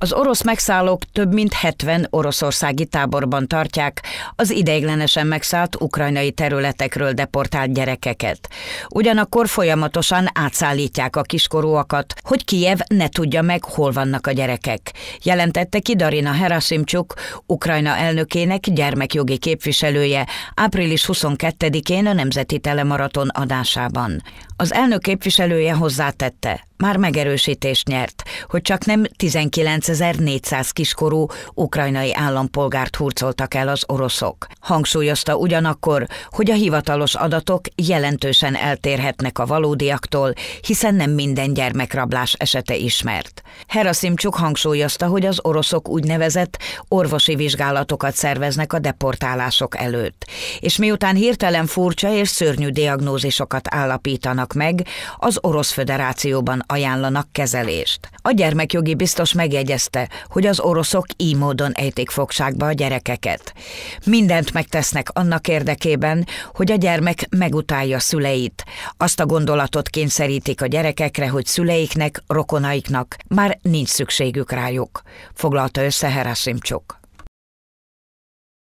Az orosz megszállók több mint 70 oroszországi táborban tartják az ideiglenesen megszállt ukrajnai területekről deportált gyerekeket. Ugyanakkor folyamatosan átszállítják a kiskorúakat, hogy Kijev ne tudja meg, hol vannak a gyerekek. Jelentette ki Darina Herasimcsuk, Ukrajna elnökének gyermekjogi képviselője április 22-én a Nemzeti Telemaraton adásában. Az elnök képviselője hozzátette, már megerősítést nyert, hogy csak nem 19.400 kiskorú ukrajnai állampolgárt hurcoltak el az oroszok. Hangsúlyozta ugyanakkor, hogy a hivatalos adatok jelentősen eltérhetnek a valódiaktól, hiszen nem minden gyermekrablás esete ismert. Herasimcsuk hangsúlyozta, hogy az oroszok úgynevezett orvosi vizsgálatokat szerveznek a deportálások előtt, és miután hirtelen furcsa és szörnyű diagnózisokat állapítanak meg, az Orosz Föderációban ajánlanak kezelést. A gyermekjogi biztos megjegyezte, hogy az oroszok így módon ejtik fogságba a gyerekeket. Mindent megtesznek annak érdekében, hogy a gyermek megutálja szüleit. Azt a gondolatot kényszerítik a gyerekekre, hogy szüleiknek, rokonaiknak már nincs szükségük rájuk, foglalta össze Herasimcsuk.